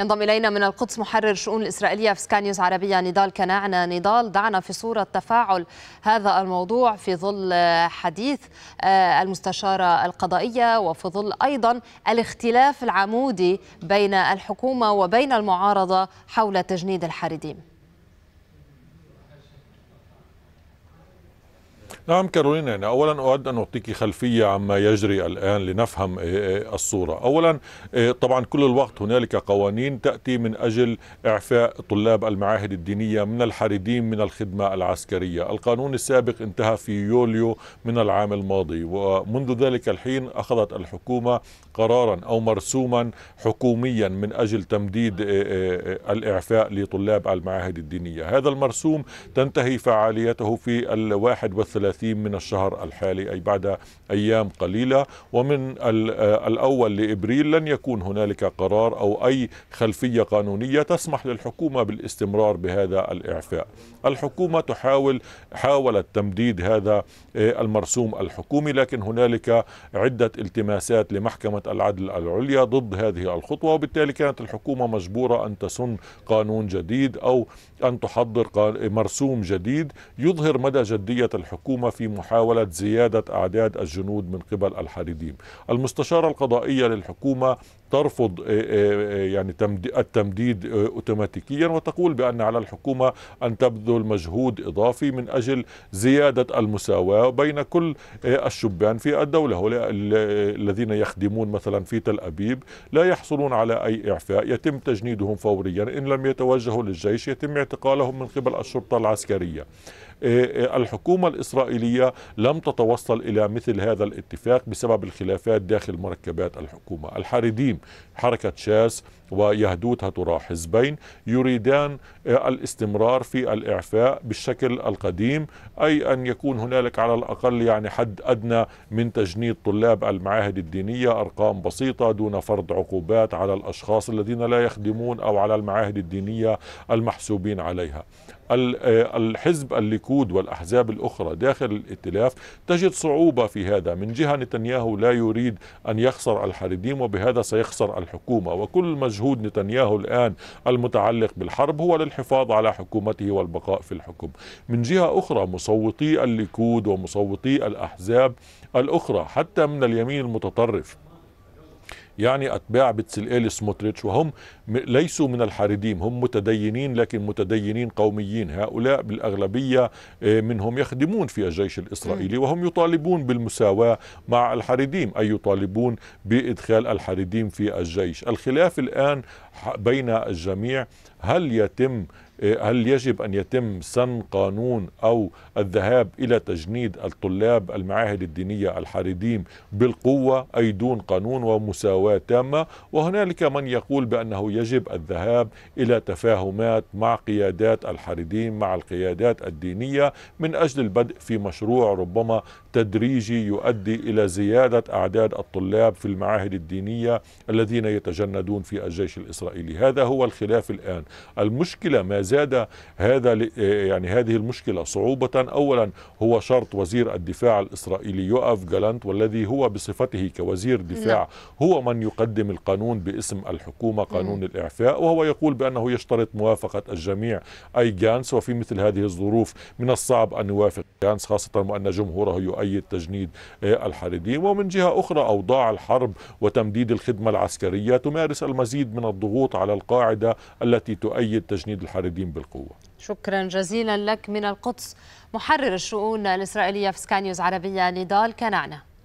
ينضم إلينا من القدس محرر شؤون الإسرائيلية في سكاي نيوز عربية نضال كناعنا نضال دعنا في صورة تفاعل هذا الموضوع في ظل آه، حديث آه، المستشارة القضائية وفي ظل أيضا الاختلاف العمودي بين الحكومة وبين المعارضة حول تجنيد الحريديم. نعم كارولينا يعني اولا اود ان اعطيك خلفيه عما يجري الان لنفهم إيه، إيه، الصوره اولا إيه، طبعا كل الوقت هنالك قوانين تاتي من اجل اعفاء طلاب المعاهد الدينيه من الحريدين من الخدمه العسكريه القانون السابق انتهى في يوليو من العام الماضي ومنذ ذلك الحين اخذت الحكومه قرارا او مرسوما حكوميا من اجل تمديد الاعفاء لطلاب المعاهد الدينيه هذا المرسوم تنتهي فعاليته في الواحد والثلاثين 30 من الشهر الحالي أي بعد أيام قليلة ومن آه، الأول لإبريل لن يكون هنالك قرار أو أي خلفية قانونية تسمح للحكومة بالاستمرار بهذا الإعفاء الحكومة تحاول حاولت تمديد هذا آه، المرسوم الحكومي لكن هنالك عدة التماسات لمحكمة العدل العليا ضد هذه الخطوة وبالتالي كانت الحكومة مجبورة أن تسن قانون جديد أو أن تحضر مرسوم جديد يظهر مدى جدية الحكومة في محاولة زيادة أعداد الجنود من قبل الحريديم المستشارة القضائية للحكومة ترفض آه، آه، آه، يعني التمديد اوتوماتيكيا وتقول بان على الحكومه ان تبذل مجهود اضافي من اجل زياده المساواه بين كل الشبان في الدوله الذين يخدمون مثلا في تل ابيب لا يحصلون على اي اعفاء يتم تجنيدهم فوريا ان لم يتوجهوا للجيش يتم اعتقالهم من قبل الشرطه العسكريه الحكومه الاسرائيليه الإسرائيلية لم تتوصل إلى مثل هذا الاتفاق بسبب الخلافات داخل مركبات الحكومة الحارديم حركة شاس ويهدوت هترا حزبين يريدان الاستمرار في الإعفاء بالشكل القديم أي أن يكون هنالك على الأقل يعني حد أدنى من تجنيد طلاب المعاهد الدينية أرقام بسيطة دون فرض عقوبات على الأشخاص الذين لا يخدمون أو على المعاهد الدينية المحسوبين عليها آه، الحزب الليكود والأحزاب الأخرى داخل الائتلاف تجد صعوبة في هذا من جهة نتنياهو لا يريد أن يخسر الحريديم وبهذا سيخسر الحكومة وكل مجهود نتنياهو الآن المتعلق بالحرب هو للحفاظ على حكومته والبقاء في الحكم من جهة أخرى مصوتي الليكود ومصوتي الأحزاب الأخرى حتى من اليمين المتطرف يعني أتباع بتسلقيل إيه سموتريتش وهم ليسوا من الحارديم هم متدينين لكن متدينين قوميين هؤلاء بالأغلبية آه، منهم يخدمون في الجيش الإسرائيلي وهم يطالبون بالمساواة مع الحارديم أي يطالبون بإدخال الحارديم في الجيش الخلاف الآن بين الجميع هل يتم هل يجب أن يتم سن قانون أو الذهاب إلى تجنيد الطلاب المعاهد الدينية الحارديم بالقوة أي دون قانون ومساواة تامة وهنالك من يقول بأنه يجب الذهاب إلى تفاهمات مع قيادات الحارديم مع القيادات الدينية من أجل البدء في مشروع ربما تدريجي يؤدي إلى زيادة أعداد الطلاب في المعاهد الدينية الذين يتجندون في الجيش الإسرائيلي هذا هو الخلاف الآن المشكلة ما زاد هذا آه، يعني هذه المشكلة صعوبة أولا هو شرط وزير الدفاع الإسرائيلي يؤف جالانت والذي هو بصفته كوزير دفاع نعم. هو من يقدم القانون باسم الحكومة قانون الإعفاء وهو يقول بأنه يشترط موافقة الجميع أي جانس وفي مثل هذه الظروف من الصعب أن يوافق جانس خاصة وأن جمهوره يؤيد تجنيد آه، الحريدين ومن جهة أخرى أوضاع الحرب وتمديد الخدمة العسكرية تمارس المزيد من الضغوط على القاعدة التي تؤيد تجنيد الحاردين بالقوة شكرا جزيلا لك من القدس محرر الشؤون الإسرائيلية في سكانيوز نيوز عربية نضال كنعنة